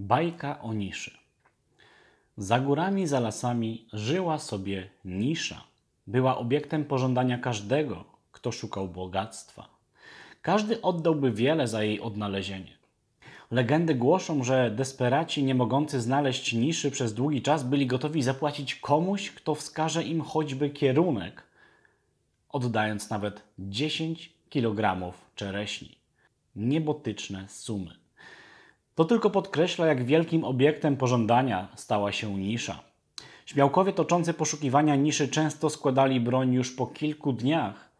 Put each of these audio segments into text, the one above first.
Bajka o niszy. Za górami, za lasami żyła sobie nisza. Była obiektem pożądania każdego, kto szukał bogactwa. Każdy oddałby wiele za jej odnalezienie. Legendy głoszą, że desperaci nie mogący znaleźć niszy przez długi czas byli gotowi zapłacić komuś, kto wskaże im choćby kierunek, oddając nawet 10 kg czereśni. Niebotyczne sumy. To tylko podkreśla, jak wielkim obiektem pożądania stała się nisza. Śmiałkowie toczący poszukiwania niszy często składali broń już po kilku dniach,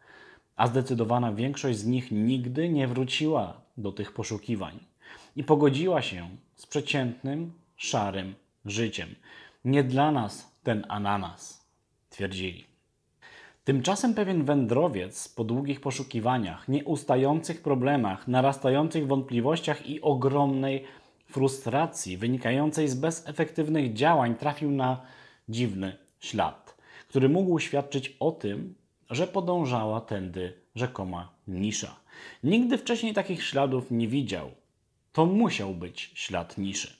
a zdecydowana większość z nich nigdy nie wróciła do tych poszukiwań i pogodziła się z przeciętnym, szarym życiem. Nie dla nas ten ananas, twierdzili. Tymczasem pewien wędrowiec po długich poszukiwaniach, nieustających problemach, narastających wątpliwościach i ogromnej frustracji wynikającej z bezefektywnych działań trafił na dziwny ślad, który mógł świadczyć o tym, że podążała tędy rzekoma nisza. Nigdy wcześniej takich śladów nie widział. To musiał być ślad niszy.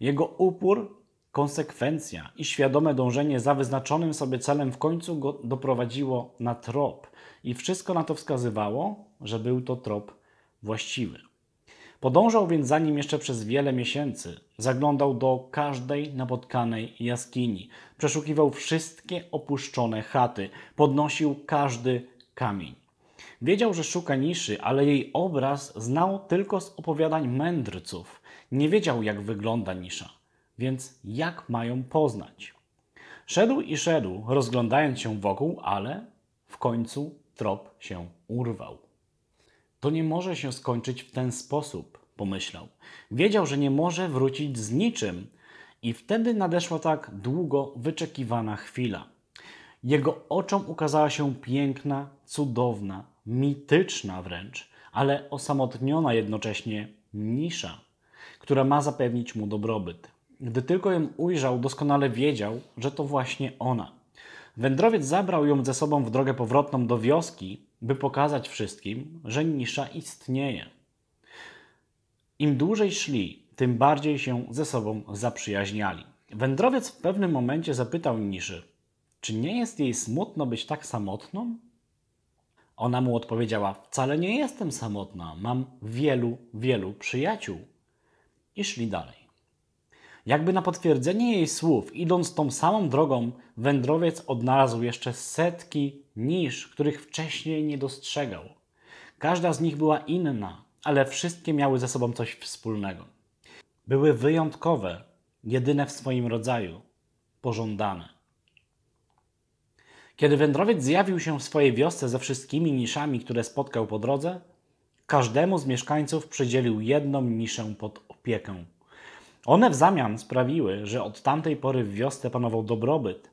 Jego upór Konsekwencja i świadome dążenie za wyznaczonym sobie celem w końcu go doprowadziło na trop, i wszystko na to wskazywało, że był to trop właściwy. Podążał więc za nim jeszcze przez wiele miesięcy. Zaglądał do każdej napotkanej jaskini, przeszukiwał wszystkie opuszczone chaty, podnosił każdy kamień. Wiedział, że szuka niszy, ale jej obraz znał tylko z opowiadań mędrców. Nie wiedział, jak wygląda nisza. Więc jak mają poznać? Szedł i szedł, rozglądając się wokół, ale w końcu trop się urwał. To nie może się skończyć w ten sposób, pomyślał. Wiedział, że nie może wrócić z niczym, i wtedy nadeszła tak długo wyczekiwana chwila. Jego oczom ukazała się piękna, cudowna, mityczna wręcz, ale osamotniona jednocześnie nisza, która ma zapewnić mu dobrobyt. Gdy tylko ją ujrzał, doskonale wiedział, że to właśnie ona. Wędrowiec zabrał ją ze sobą w drogę powrotną do wioski, by pokazać wszystkim, że nisza istnieje. Im dłużej szli, tym bardziej się ze sobą zaprzyjaźniali. Wędrowiec w pewnym momencie zapytał niszy, czy nie jest jej smutno być tak samotną? Ona mu odpowiedziała: Wcale nie jestem samotna, mam wielu, wielu przyjaciół. I szli dalej. Jakby na potwierdzenie jej słów, idąc tą samą drogą, wędrowiec odnalazł jeszcze setki nisz, których wcześniej nie dostrzegał. Każda z nich była inna, ale wszystkie miały ze sobą coś wspólnego. Były wyjątkowe, jedyne w swoim rodzaju, pożądane. Kiedy wędrowiec zjawił się w swojej wiosce ze wszystkimi niszami, które spotkał po drodze, każdemu z mieszkańców przydzielił jedną niszę pod opiekę – one w zamian sprawiły, że od tamtej pory w wiosce panował dobrobyt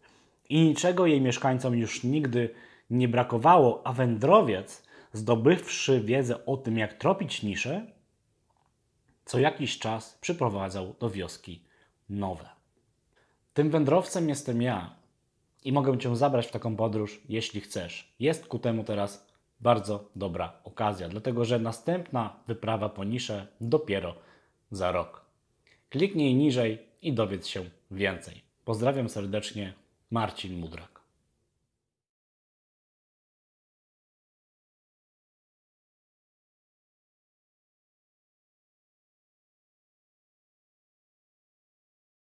i niczego jej mieszkańcom już nigdy nie brakowało, a wędrowiec, zdobywszy wiedzę o tym, jak tropić nisze, co jakiś czas przyprowadzał do wioski nowe. Tym wędrowcem jestem ja i mogę cię zabrać w taką podróż, jeśli chcesz. Jest ku temu teraz bardzo dobra okazja, dlatego że następna wyprawa po nisze dopiero za rok. Kliknij niżej i dowiedz się więcej. Pozdrawiam serdecznie, Marcin Mudra.